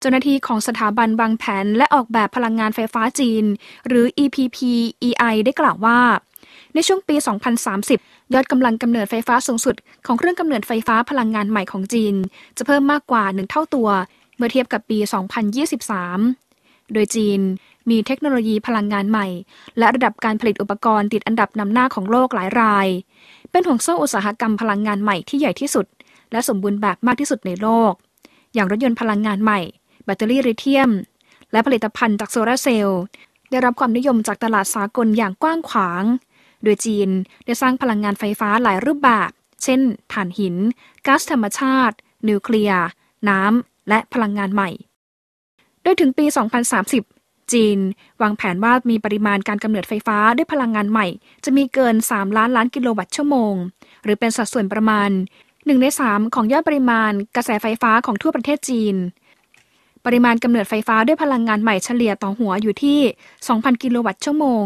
เจ้าหน้าที่ของสถาบันวางแผนและออกแบบพลังงานไฟฟ้าจีน หรือ EPPEI ได้กล่าวว่า ในช่วงปี 2030 ยอดกำลังกำเนิดไฟฟ้าสูงสุด ของเครื่องกำเนิดไฟฟ้าพลังงานใหม่ของจีน จะเพิ่มมากกว่าหนึ่งเท่าตัว เมื่อเทียบกับปี 2023 โดยจีน มีเทคโนโลยีพลังงานใหม่ และระดับการผลิตอุปกรณ์ติดอันดับนำหน้าของโลกหลายราย เป็นห่วงโซ่อุตสาหกรรมพลังงานใหม่ที่ใหญ่ที่สุด และสมบูรณ์แบบมากที่สุดในโลก อย่างรถยนต์พลังงานใหม่แบตเตอรี่ลิเธียม และผลิตภัณฑ์จากโซลาเซลล์ได้รับความนิยมจากตลาดสากลอย่างกว้างขวาง โดยจีนได้สร้างพลังงานไฟฟ้าหลายรูปแบบ เช่น ถ่านหินก๊าซธรรมชาติ นิวเคลียร์น้ำ และพลังงานใหม่ โดยถึงปี 2030 จีน วางแผนว่ามีปริมาณการกำเนิดไฟฟ้าด้วยพลังงานใหม่ จะมีเกิน 3 ล้านล้านกิโลวัตต์ชั่วโมง หรือเป็นสัดส่วนประมาณหนึ่งในสามของยอดปริมาณกระแสไฟฟ้าของทั่วประเทศจีนปริมาณกำเนิดไฟฟ้าด้วยพลังงานใหม่เฉลี่ยต่อหัวอยู่ที่ 2,000 กิโลวัตต์ชั่วโมง